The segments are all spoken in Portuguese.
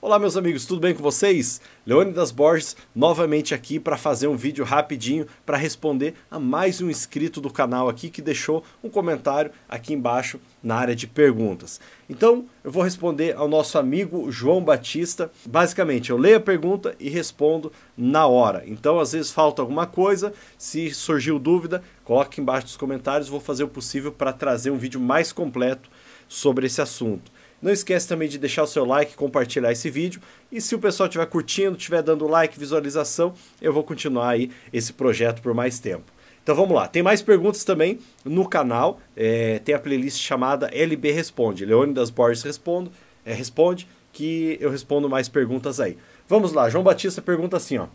Olá meus amigos, tudo bem com vocês? Leônidas Borges novamente aqui para fazer um vídeo rapidinho para responder a mais um inscrito do canal aqui que deixou um comentário aqui embaixo na área de perguntas. Então eu vou responder ao nosso amigo João Batista. Basicamente eu leio a pergunta e respondo na hora. Então às vezes falta alguma coisa, se surgiu dúvida, coloque embaixo dos comentários, vou fazer o possível para trazer um vídeo mais completo sobre esse assunto. Não esquece também de deixar o seu like, compartilhar esse vídeo. E se o pessoal estiver curtindo, estiver dando like, visualização, eu vou continuar aí esse projeto por mais tempo. Então vamos lá, tem mais perguntas também no canal, é, tem a playlist chamada LB Responde, Leônidas Borges responde, é, Responde, que eu respondo mais perguntas aí. Vamos lá, João Batista pergunta assim, ó.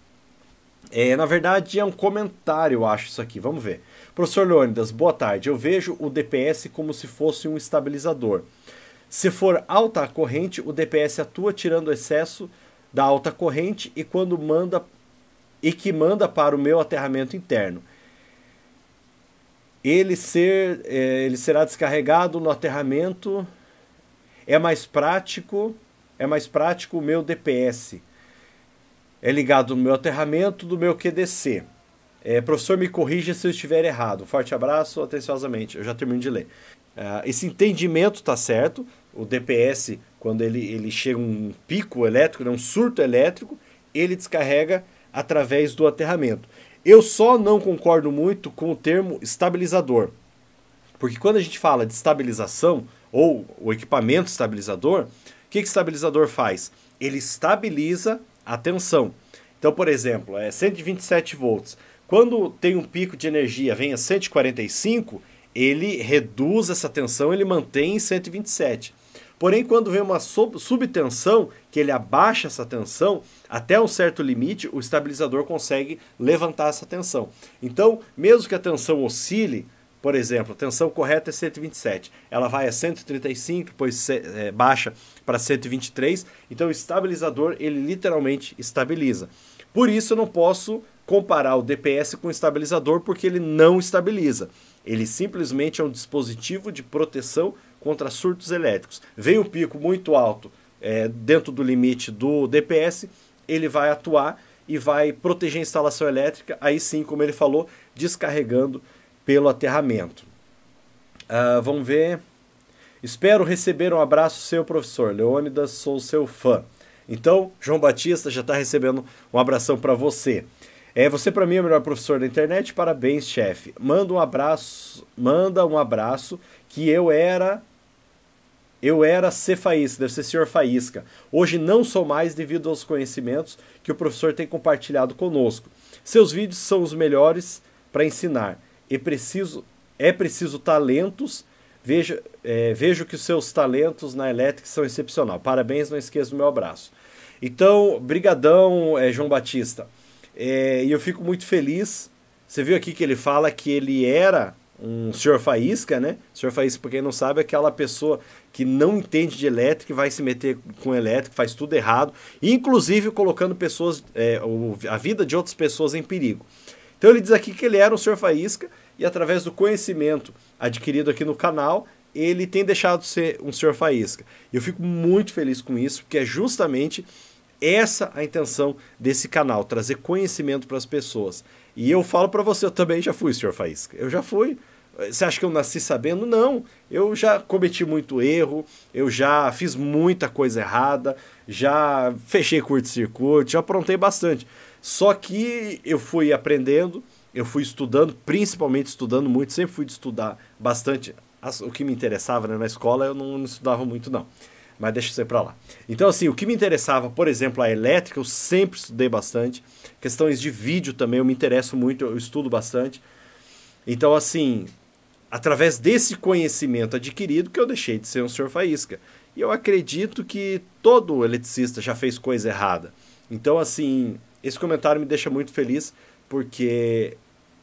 É, na verdade, é um comentário, eu acho, isso aqui. Vamos ver. Professor Leônidas, boa tarde. Eu vejo o DPS como se fosse um estabilizador. Se for alta corrente, o DPS atua tirando o excesso da alta corrente e quando manda e que manda para o meu aterramento interno. Ele, ser, é, ele será descarregado no aterramento. É mais prático, é mais prático o meu DPS. É ligado no meu aterramento do meu QDC. É, professor, me corrija se eu estiver errado. Forte abraço, atenciosamente. Eu já termino de ler. Uh, esse entendimento está certo. O DPS, quando ele, ele chega um pico elétrico, né, um surto elétrico, ele descarrega através do aterramento. Eu só não concordo muito com o termo estabilizador. Porque quando a gente fala de estabilização, ou o equipamento estabilizador, o que, que estabilizador faz? Ele estabiliza a tensão. Então, por exemplo, é 127 volts. Quando tem um pico de energia, vem a 145, ele reduz essa tensão, ele mantém em 127. Porém, quando vem uma subtensão, que ele abaixa essa tensão, até um certo limite, o estabilizador consegue levantar essa tensão. Então, mesmo que a tensão oscile, por exemplo, a tensão correta é 127, ela vai a 135, depois é, baixa para 123, então o estabilizador ele literalmente estabiliza. Por isso eu não posso comparar o DPS com o estabilizador porque ele não estabiliza. Ele simplesmente é um dispositivo de proteção contra surtos elétricos. Vem um pico muito alto é, dentro do limite do DPS, ele vai atuar e vai proteger a instalação elétrica, aí sim, como ele falou, descarregando pelo aterramento. Uh, vamos ver. Espero receber um abraço seu, professor. Leônidas, sou seu fã. Então, João Batista já está recebendo um abração para você. É, você para mim é o melhor professor da internet. Parabéns, chefe. Manda um abraço, manda um abraço que eu era eu era ser faísca, deve ser senhor faísca. Hoje não sou mais devido aos conhecimentos que o professor tem compartilhado conosco. Seus vídeos são os melhores para ensinar. E preciso é preciso talentos. Vejo, é, vejo que os seus talentos na elétrica são excepcional. Parabéns, não esqueça o meu abraço. Então, brigadão, é, João Batista. É, e eu fico muito feliz. Você viu aqui que ele fala que ele era um senhor faísca, né? Senhor faísca, para quem não sabe, é aquela pessoa que não entende de elétrica, vai se meter com elétrica, faz tudo errado, inclusive colocando pessoas, é, a vida de outras pessoas em perigo. Então ele diz aqui que ele era um senhor faísca e através do conhecimento adquirido aqui no canal, ele tem deixado de ser um senhor faísca. Eu fico muito feliz com isso, porque é justamente essa é a intenção desse canal, trazer conhecimento para as pessoas. E eu falo para você, eu também já fui, senhor Faísca. Eu já fui. Você acha que eu nasci sabendo? Não. Eu já cometi muito erro, eu já fiz muita coisa errada, já fechei curto-circuito, já aprontei bastante. Só que eu fui aprendendo, eu fui estudando, principalmente estudando muito, sempre fui de estudar bastante. O que me interessava né? na escola eu não estudava muito, não mas deixa você para lá. Então, assim, o que me interessava, por exemplo, a elétrica, eu sempre estudei bastante. Questões de vídeo também, eu me interesso muito, eu estudo bastante. Então, assim, através desse conhecimento adquirido que eu deixei de ser um senhor faísca. E eu acredito que todo eletricista já fez coisa errada. Então, assim, esse comentário me deixa muito feliz, porque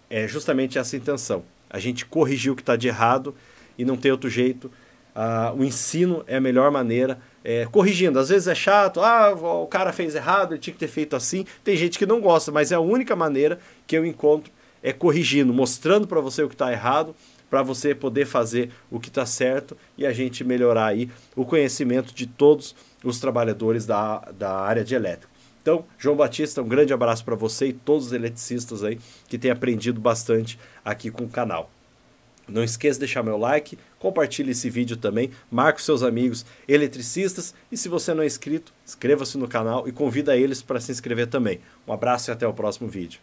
é justamente essa a intenção. A gente corrigir o que está de errado e não tem outro jeito ah, o ensino é a melhor maneira, é, corrigindo. Às vezes é chato, ah, o cara fez errado, ele tinha que ter feito assim. Tem gente que não gosta, mas é a única maneira que eu encontro é corrigindo, mostrando para você o que está errado, para você poder fazer o que está certo e a gente melhorar aí o conhecimento de todos os trabalhadores da, da área de elétrica. Então, João Batista, um grande abraço para você e todos os eletricistas aí que têm aprendido bastante aqui com o canal. Não esqueça de deixar meu like, compartilhe esse vídeo também, marque seus amigos eletricistas e se você não é inscrito, inscreva-se no canal e convida eles para se inscrever também. Um abraço e até o próximo vídeo.